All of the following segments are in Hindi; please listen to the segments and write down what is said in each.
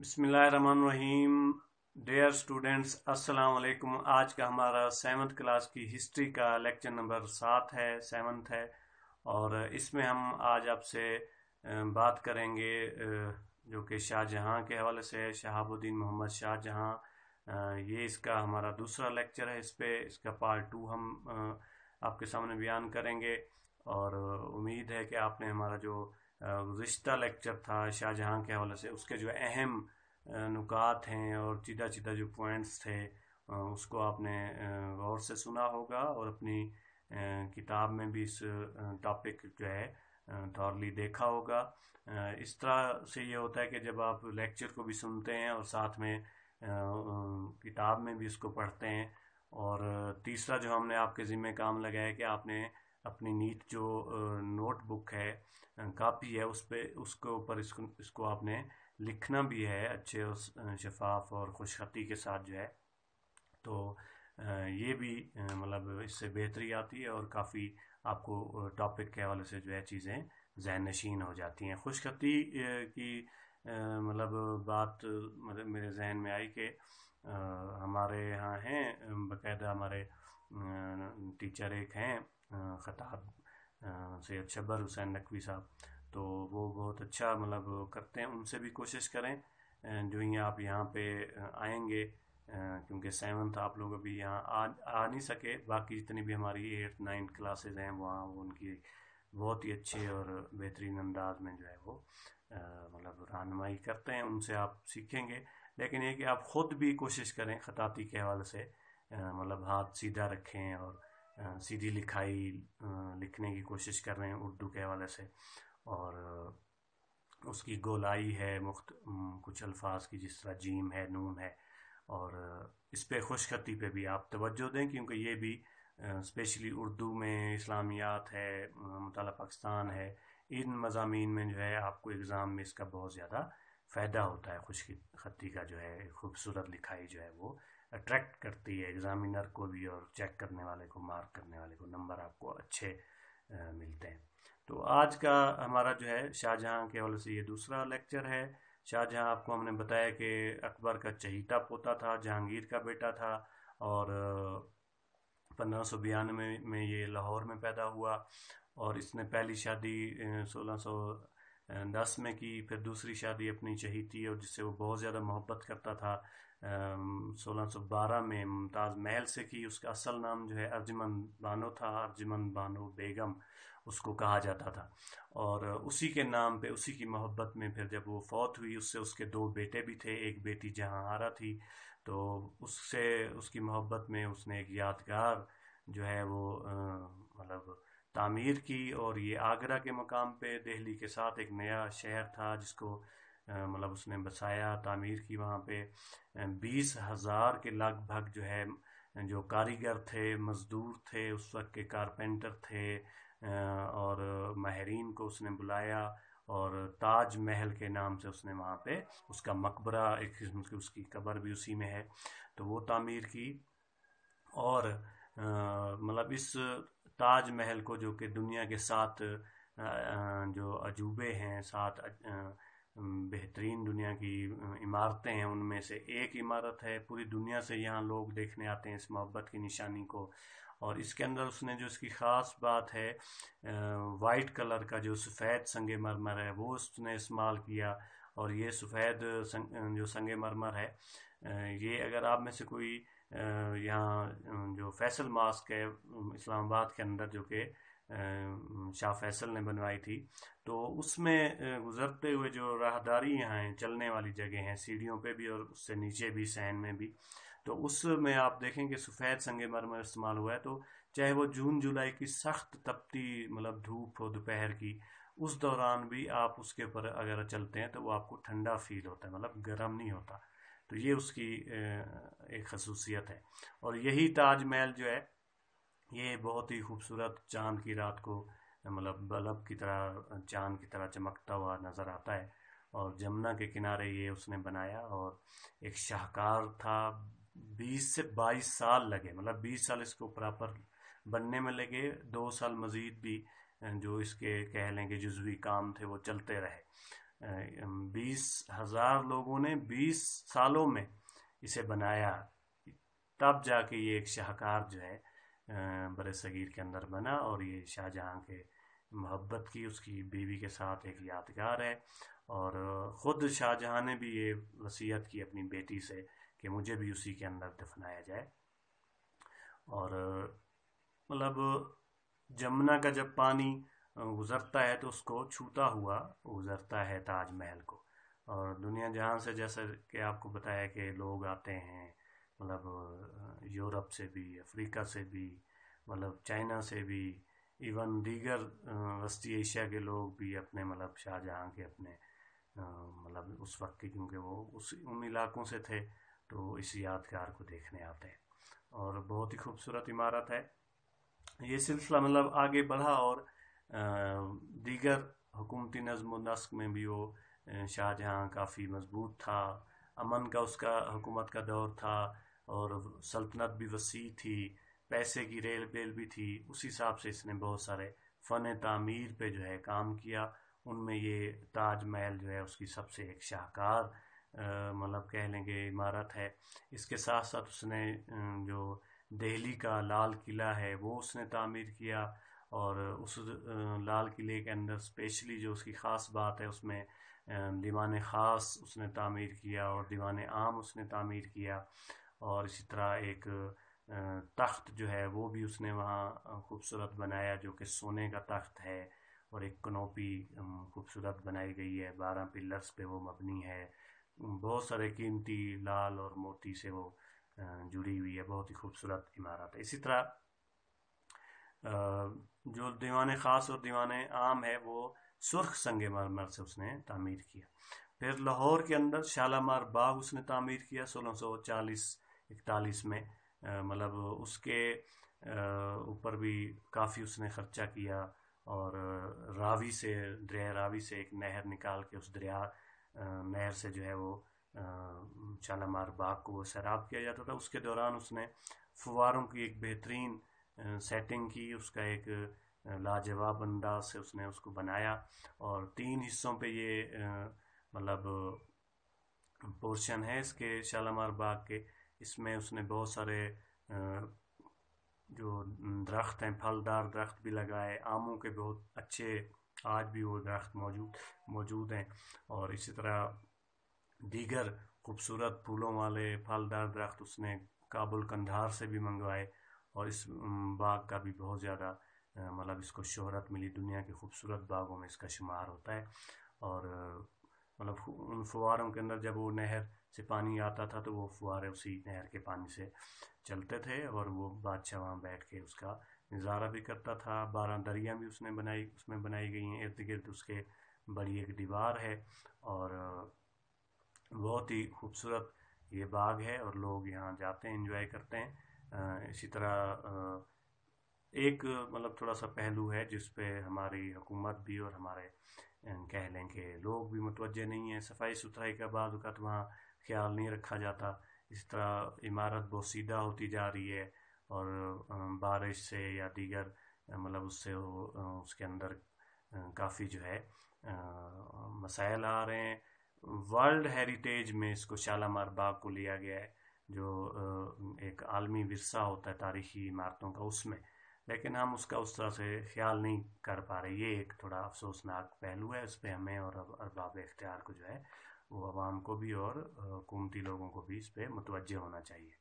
बिसमीम डेयर स्टूडेंट्स अस्सलाम वालेकुम आज का हमारा सेवन्थ क्लास की हिस्ट्री का लेक्चर नंबर सात है सेवन्थ है और इसमें हम आज आपसे बात करेंगे जो कि शाहजहाँ के हवाले से शहाबुद्दीन मोहम्मद शाहजहाँ ये इसका हमारा दूसरा लेक्चर है इस पर इसका पार्ट टू हम आपके सामने बयान करेंगे और उम्मीद है कि आपने हमारा जो गुज्त लेक्चर था शाहजहाँ के हवाले से उसके जो अहम नुकात हैं और चिदा चिदा जो पॉइंट्स थे उसको आपने गौर से सुना होगा और अपनी किताब में भी इस टॉपिक जो है थॉरली देखा होगा इस तरह से ये होता है कि जब आप लेक्चर को भी सुनते हैं और साथ में किताब में भी इसको पढ़ते हैं और तीसरा जो हमने आपके ज़िम्मे काम लगाया कि आपने अपनी नीट जो नोटबुक है कापी है उस पर उसके ऊपर इसको इसको आपने लिखना भी है अच्छे उस शफाफ और खुशखती के साथ जो है तो ये भी मतलब इससे बेहतरी आती है और काफ़ी आपको टॉपिक के हवाले से जो है चीज़ें जहन नशीन हो जाती हैं खुशखती की मतलब बात मतलब मेरे जहन में आई कि हमारे यहाँ हैं बाकायदा हमारे टीचर एक हैं ख़ताब सैयद शब्बर हुसैन नकवी साहब तो वो बहुत अच्छा मतलब करते हैं उनसे भी कोशिश करें जो ही आप यहाँ पे आएंगे क्योंकि सेवन्थ आप लोग अभी यहाँ आ आ नहीं सके बाकी जितनी भी हमारी एट्थ नाइन्थ क्लासेज हैं वहाँ वो उनकी बहुत ही अच्छे और बेहतरीन अंदाज में जो है वो मतलब रहनमाई करते हैं उनसे आप सीखेंगे लेकिन ये कि आप ख़ुद भी कोशिश करें ख़ताती के हवाले से मतलब हाथ सीधा रखें और सीधी लिखाई लिखने की कोशिश कर रहे हैं उर्दू के हवाले से और उसकी गोलाई है मुख्त कुछ अल्फाज की जिस तरह जीम है नून है और इस पे खुशखती पे भी आप तवज्जो दें क्योंकि ये भी स्पेशली उर्दू में इस्लामियात है मतलब पाकिस्तान है इन मजामी में जो है आपको एग्ज़ाम में इसका बहुत ज़्यादा फ़ायदा होता है खुश खत्ती का जो है खूबसूरत लिखाई जो है वो अट्रैक्ट करती है एग्ज़ामिनर को भी और चेक करने वाले को मार्क करने वाले को नंबर आपको अच्छे मिलते हैं तो आज का हमारा जो है शाहजहाँ के हवाले से ये दूसरा लेक्चर है शाहजहाँ आपको हमने बताया कि अकबर का चहीता पोता था जहांगीर का बेटा था और पंद्रह सौ बयानवे में ये लाहौर में पैदा हुआ और इसने पहली शादी सोलह सौ दस में की फिर दूसरी शादी अपनी चहीती और जिससे वो बहुत ज़्यादा मोहब्बत करता था सोलह में मुमताज़ महल से की उसका असल नाम जो है अर्जमन बानो था अर्जमन बानो बेगम उसको कहा जाता था और उसी के नाम पे उसी की मोहब्बत में फिर जब वो फौत हुई उससे उसके दो बेटे भी थे एक बेटी जहाँ रहा थी तो उससे उसकी मोहब्बत में उसने एक यादगार जो है वो मतलब तामीर की और ये आगरा के मकाम पे दिल्ली के साथ एक नया शहर था जिसको मतलब उसने बसाया तामीर की वहाँ पे बीस हज़ार के लगभग जो है जो कारीगर थे मज़दूर थे उस वक्त के कारपेंटर थे और माहरीन को उसने बुलाया और ताज महल के नाम से उसने वहाँ पे उसका मकबरा एक किस्म की उसकी कबर भी उसी में है तो वो तामीर की और मतलब इस ताज महल को जो कि दुनिया के सात जो अजूबे हैं सात बेहतरीन दुनिया की इमारतें हैं उनमें से एक इमारत है पूरी दुनिया से यहाँ लोग देखने आते हैं इस मोहब्बत की निशानी को और इसके अंदर उसने जो इसकी ख़ास बात है वाइट कलर का जो सफ़ेद संग मरमर है वो उसने इस्तेमाल किया और ये सफ़ेद संग, जो संग मरमर है ये अगर आप में से कोई यहाँ जो फैसल मास्क है इस्लामाबाद के अंदर जो कि शाह फैसल ने बनवाई थी तो उसमें गुजरते हुए जो राहदारी हैं चलने वाली जगह हैं सीढ़ियों पे भी और उससे नीचे भी सहन में भी तो उसमें आप देखेंगे सफ़ेद मरमर इस्तेमाल हुआ है तो चाहे वो जून जुलाई की सख्त तपती मतलब धूप हो दोपहर की उस दौरान भी आप उसके ऊपर अगर चलते हैं तो वो आपको ठंडा फील होता है मतलब गर्म नहीं होता तो ये उसकी एक खसूसियत है और यही ताजमहल जो है ये बहुत ही खूबसूरत चांद की रात को मतलब बल्ब की तरह चांद की तरह चमकता हुआ नज़र आता है और जमुना के किनारे ये उसने बनाया और एक शाहकार था बीस से बाईस साल लगे मतलब बीस साल इसको प्रॉपर बनने में लगे दो साल मज़ीद भी जो इसके कह लें कि जजवी काम थे वो चलते रहे बीस हज़ार लोगों ने बीस सालों में इसे बनाया तब जाके ये एक शाहकार जो है बर सग़ीर के अंदर बना और ये शाहजहाँ के मोहब्बत की उसकी बीवी के साथ एक यादगार है और ख़ुद शाहजहाँ ने भी ये वसीयत की अपनी बेटी से कि मुझे भी उसी के अंदर दफनाया जाए और मतलब जमुना का जब पानी गुज़रता है तो उसको छूता हुआ गुज़रता है ताजमहल को और दुनिया जहाँ से जैसे कि आपको बताया कि लोग आते हैं मतलब यूरोप से भी अफ्रीका से भी मतलब चाइना से भी इवन दीगर वस्ती एशिया के लोग भी अपने मतलब शाहजहाँ के अपने मतलब उस वक्त के क्योंकि वो उस उन इलाकों से थे तो इस यादगार को देखने आते हैं और बहुत ही खूबसूरत इमारत है ये सिलसिला मतलब आगे बढ़ा और दीगर हुकूमती नज़म नस्क में भी वो शाहजहाँ काफ़ी मजबूत था अमन का उसका हुकूमत का दौर था और सल्तनत भी वसी थी पैसे की रेल बेल भी थी उस हिसाब से इसने बहुत सारे फ़न तामीर पे जो है काम किया उनमें ये ताजमहल जो है उसकी सबसे एक शाहकार मतलब कह लेंगे इमारत है इसके साथ साथ उसने जो दिल्ली का लाल किला है वो उसने तामीर किया और उस लाल किले के अंदर स्पेशली जो उसकी ख़ास बात है उसमें दीवान ख़ास उसने तामीर किया और दीवान आम उसने तामीर किया और इसी तरह एक तख्त जो है वो भी उसने वहाँ खूबसूरत बनाया जो कि सोने का तख्त है और एक कनोपी खूबसूरत बनाई गई है बारह पिलर्स पे वो मबनी है बहुत सारे कीमती लाल और मोती से वो जुड़ी हुई है बहुत ही खूबसूरत इमारत है इसी तरह जो दीवान ख़ास और दीवान आम है वो सुर्ख संगे मरमर से उसने तामीर किया फिर लाहौर के अंदर शालामार बाग उसने तामीर किया 1640 इकतालीस में मतलब उसके ऊपर भी काफ़ी उसने ख़र्चा किया और रावी से दरिया रावी से एक नहर निकाल के उस दरिया नहर से जो है वो शालामार बाग को सैराब किया जाता था उसके दौरान उसने फुवारों की एक बेहतरीन सेटिंग की उसका एक लाजवाब अंदाज से उसने उसको बनाया और तीन हिस्सों पे ये मतलब पोर्शन है इसके शालामार बाग के इसमें उसने बहुत सारे जो दरख्त हैं फलदार दरख्त भी लगाए आमों के बहुत अच्छे आज भी वो दरख्त मौजूद मौजूद हैं और इसी तरह दीगर खूबसूरत फूलों वाले फलदार दरख्त उसने काबुल कंधार से भी मंगवाए और इस बाग का भी बहुत ज़्यादा मतलब इसको शोहरत मिली दुनिया के खूबसूरत बागों में इसका शुमार होता है और मतलब उन फुहारों के अंदर जब वो नहर से पानी आता था तो वो फुहारे उसी नहर के पानी से चलते थे और वो बादशाह वहाँ बैठ के उसका नज़ारा भी करता था बारह दरिया भी उसने बनाई उसमें बनाई गई हैं इर्द गिर्द उसके बड़ी एक दीवार है और बहुत ही खूबसूरत ये बाग है और लोग यहाँ जाते हैं इंजॉय करते हैं इसी तरह एक मतलब थोड़ा सा पहलू है जिस पे हमारी हुकूमत भी और हमारे कह लें कि लोग भी मुतवजह नहीं हैं सफाई सुथराई का बाद अवत तो वहाँ ख्याल नहीं रखा जाता इस तरह इमारत बहुत सीधा होती जा रही है और बारिश से या दीगर मतलब उससे उसके अंदर काफ़ी जो है मसाइल आ रहे हैं वर्ल्ड हेरिटेज में इसको शालामार बाग को लिया गया है जो एक आलमी वरसा होता है तारीखी इमारतों का उसमें लेकिन हम उसका उस तरह से ख्याल नहीं कर पा रहे ये एक थोड़ा अफसोसनाक पहलू है उस पर हमें और अरबाब इख्तियार को जो है वो आवाम को भी और हुकूमती लोगों को भी इस पर मुतवजह होना चाहिए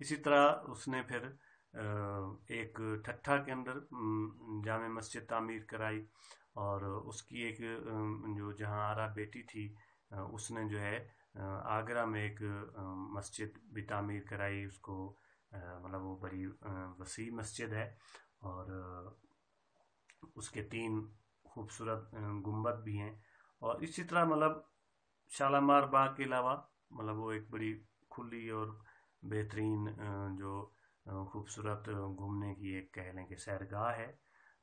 इसी तरह उसने फिर एक ठट्ठा के अंदर जाम मस्जिद तामीर कराई और उसकी एक जो जहाँ आरा बेटी थी उसने जो है आगरा में एक मस्जिद भी तामीर कराई उसको मतलब वो बड़ी वसी मस्जिद है और उसके तीन खूबसूरत गुम्बद भी हैं और इसी तरह मतलब शालामार बाग के अलावा मतलब वो एक बड़ी खुली और बेहतरीन जो खूबसूरत घूमने की एक कह लें कि सैरगाह है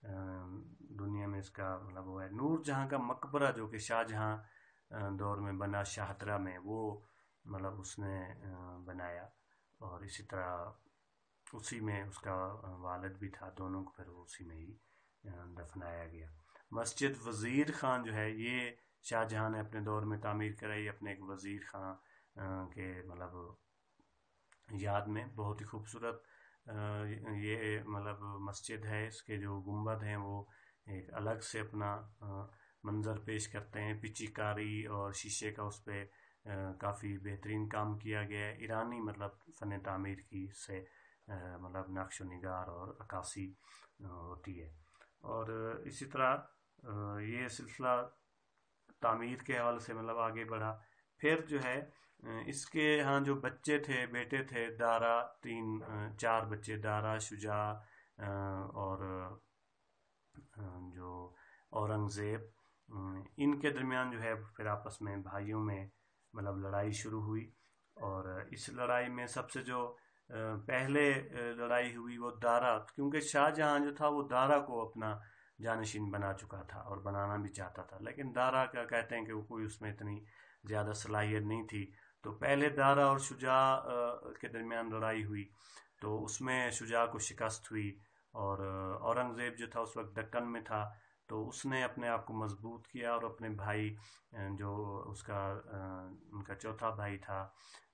दुनिया में इसका मतलब वो है नूर जहाँ का मकबरा जो कि शाहजहाँ दौर में बना शाहतरा में वो मतलब उसने बनाया और इसी तरह उसी में उसका वालद भी था दोनों को फिर उसी में ही दफनाया गया मस्जिद वज़ीर ख़ान जो है ये शाहजहाँ ने अपने दौर में तामीर कराई अपने एक वज़ीर ख़ान के मतलब याद में बहुत ही खूबसूरत ये मतलब मस्जिद है इसके जो गुम्बद हैं वो एक अलग से अपना मंज़र पेश करते हैं पिचिकारी और शीशे का उस पर काफ़ी बेहतरीन काम किया गया है ईरानी मतलब फ़न तमीर की से मतलब नक्श नगार और अक्सी होती है और इसी तरह ये सिलसिला तमीर के हवाले से मतलब आगे बढ़ा फिर जो है इसके यहाँ जो बच्चे थे बेटे थे दारा तीन चार बच्चे दारा शुजा और जो औरंगज़ेब इनके दरमियान जो है फिर आपस में भाइयों में मतलब लड़ाई शुरू हुई और इस लड़ाई में सबसे जो पहले लड़ाई हुई वो दारा क्योंकि शाहजहां जो था वो दारा को अपना जानशीन बना चुका था और बनाना भी चाहता था लेकिन दारा क्या कहते हैं कि वो कोई उसमें इतनी ज़्यादा सलाहियत नहीं थी तो पहले दारा और शुजा के दरमियान लड़ाई हुई तो उसमें शुजा को शिकस्त हुई और औरंगज़ेब जो था उस वक्त दक्कन में था तो उसने अपने आप को मजबूत किया और अपने भाई जो उसका उनका चौथा भाई था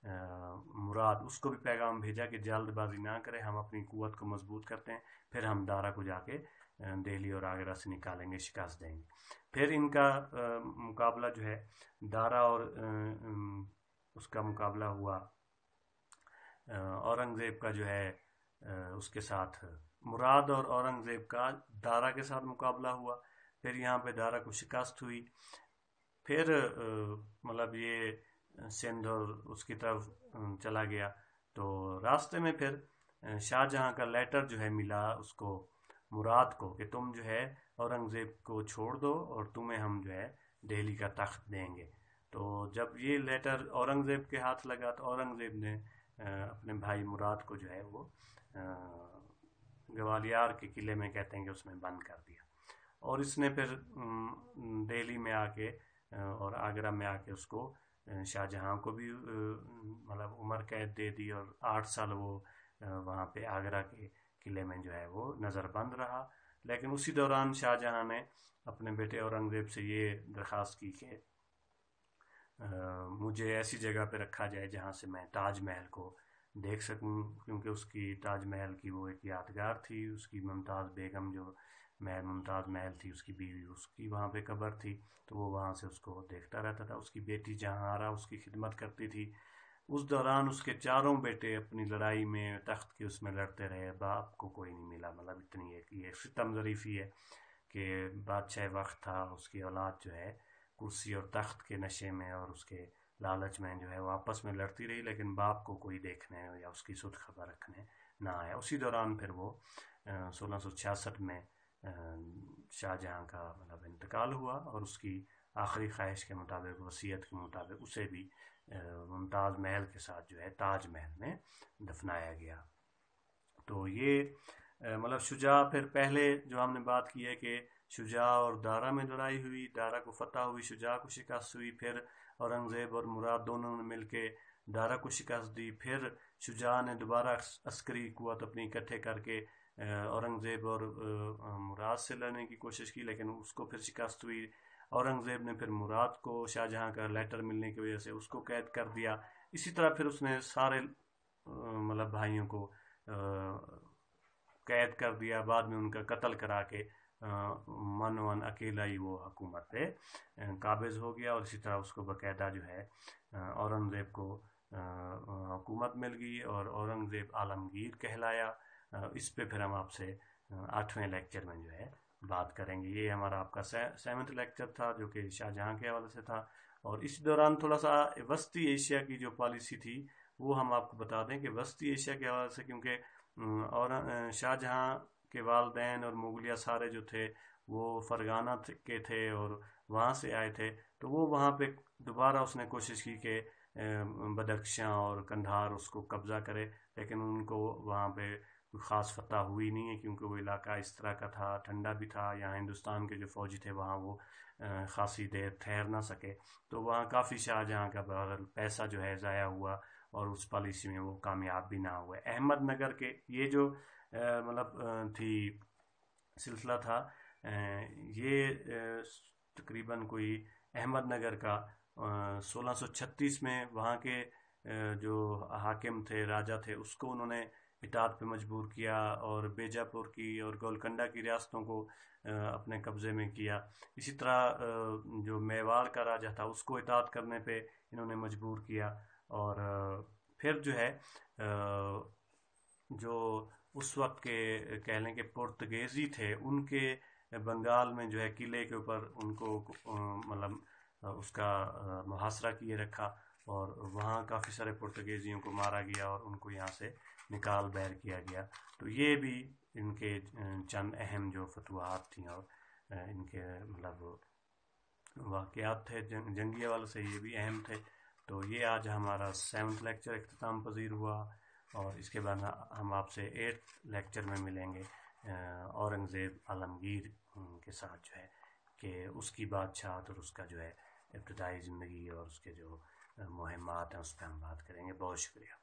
मुराद उसको भी पैगाम भेजा कि जल्दबाजी ना करें हम अपनी कुत को मजबूत करते हैं फिर हम दारा को जाके दिल्ली और आगरा से निकालेंगे शिकस्त देंगे फिर इनका मुकाबला जो है दारा और उसका मुकाबला हुआ औरंगज़ेब का जो है उसके साथ मुराद और औरंगज़ेब का दारा के साथ मुकाबला हुआ फिर यहाँ पे दारा को शिकस्त हुई फिर मतलब ये सिंध और उसकी तरफ चला गया तो रास्ते में फिर शाहजहाँ का लेटर जो है मिला उसको मुराद को कि तुम जो है औरंगज़ेब को छोड़ दो और तुम्हें हम जो है दिल्ली का तख्त देंगे तो जब ये लेटर औरंगज़ेब के हाथ लगा तो औरंगज़ेब ने अपने भाई मुराद को जो है वो ग्वालियर के किले में कहते हैं कि उसने बंद कर दिया और इसने फिर दिल्ली में आके और आगरा में आके उसको शाहजहां को भी मतलब उम्र कैद दे दी और आठ साल वो वहाँ पे आगरा के किले में जो है वो नज़रबंद रहा लेकिन उसी दौरान शाहजहां ने अपने बेटे औरंगज़ेब से ये दरख्वास्त की कि मुझे ऐसी जगह पे रखा जाए जहाँ से मैं ताजमहल को देख सकूं क्योंकि उसकी ताजमहल की वो एक यादगार थी उसकी मुमताज़ बेगम जो महल मुमताज़ महल थी उसकी बीवी उसकी वहाँ पे कब्र थी तो वो वहाँ से उसको देखता रहता था उसकी बेटी जहाँ आरा उसकी खिदमत करती थी उस दौरान उसके चारों बेटे अपनी लड़ाई में तख्त की उसमें लड़ते रहे बाप को कोई नहीं मिला मतलब इतनी एक ये सितम ज़रीफ़ी है कि बादशाह वक्त था उसकी औलाद जो है कुर्सी और तख्त के नशे में और उसके लालच में जो है वो आपस में लड़ती रही लेकिन बाप को कोई देखने या उसकी सुध खबर रखने ना आया उसी दौरान फिर वो सोलह में शाहजहाँ का मतलब इंतकाल हुआ और उसकी आखिरी ख्वाहिश के मुताबिक वसीयत के मुताबिक उसे भी मुमताज़ महल के साथ जो है ताज महल में दफनाया गया तो ये मतलब शुजा फिर पहले जो हमने बात की है कि शुजा और दारा में लड़ाई हुई दारा को फतह हुई शुजा को शिकस्त हुई फिर औरंगज़ेब और मुराद दोनों ने मिलकर दारा को शिकस्त दी फिर शुजा ने दोबारा अस्करी कुत अपनी इकट्ठे करके औरंगज़ेब और मुराद से लड़ने की कोशिश की लेकिन उसको फिर शिकस्त हुई औरंगज़ेब ने फिर मुराद को शाहजहाँ का लेटर मिलने की वजह से उसको कैद कर दिया इसी तरह फिर उसने सारे मतलब भाइयों को कैद कर दिया बाद में उनका कत्ल करा के मन वन अकेला ही वो हुकूमत पे काबिज हो गया और इसी तरह उसको बकायदा जो है औरंगज़ेब को हुकूमत मिल गई और औरंगज़ेब आलमगीर कहलाया इस पे फिर हम आपसे आठवें लेक्चर में जो है बात करेंगे ये हमारा आपका सेवन्थ लेक्चर था जो कि शाहजहाँ के हवाले से था और इस दौरान थोड़ा सा वस्ती एशिया की जो पॉलिसी थी वो हम आपको बता दें कि वस्ती एशिया के हवाले से क्योंकि और शाहजहाँ के वालदेन और मुगलिया सारे जो थे वो फरगाना के थे और वहाँ से आए थे तो वो वहाँ पे दोबारा उसने कोशिश की कि बदख्शियाँ और कंधार उसको कब्ज़ा करे लेकिन उनको वहाँ पे कोई ख़ास फतह हुई नहीं है क्योंकि वो इलाका इस तरह का था ठंडा भी था यहाँ हिंदुस्तान के जो फौजी थे वहाँ वो खासी देर ठहर ना सके तो वहाँ काफ़ी शाहजहाँ का पैसा जो है ज़ाया हुआ और उस पॉलिसी में वो कामयाब भी ना हुए अहमदनगर के ये जो मतलब थी सिलसिला था ये तकरीबन कोई अहमदनगर का 1636 में वहाँ के जो हाकिम थे राजा थे उसको उन्होंने इटाद पे मजबूर किया और बेजापुर की और गोलकंडा की रियासतों को अपने कब्ज़े में किया इसी तरह जो मेवाड़ का राजा था उसको इतात करने पे इन्होंने मजबूर किया और फिर जो है जो उस वक्त के कह लें कि पुर्तगेजी थे उनके बंगाल में जो है किले के ऊपर उनको मतलब उसका मुहासरा किए रखा और वहाँ काफ़ी सारे पुर्तगेजियों को मारा गया और उनको यहाँ से निकाल बैर किया गया तो ये भी इनके चंद अहम जो फतवाहत थी और इनके मतलब वाक़ात थे जंग, जंगिया वाले से ये भी अहम थे तो ये आज हमारा सेवन्थ लेक्चर अख्ताम पजीर हुआ और इसके बाद हम आपसे एट्थ लेक्चर में मिलेंगे औरंगज़ेब आलमगीर के साथ जो है कि उसकी बादशाहत और उसका जो है इब्तदाई ज़िंदगी और उसके जो मुहिमात हैं उस पर हम बात करेंगे बहुत शुक्रिया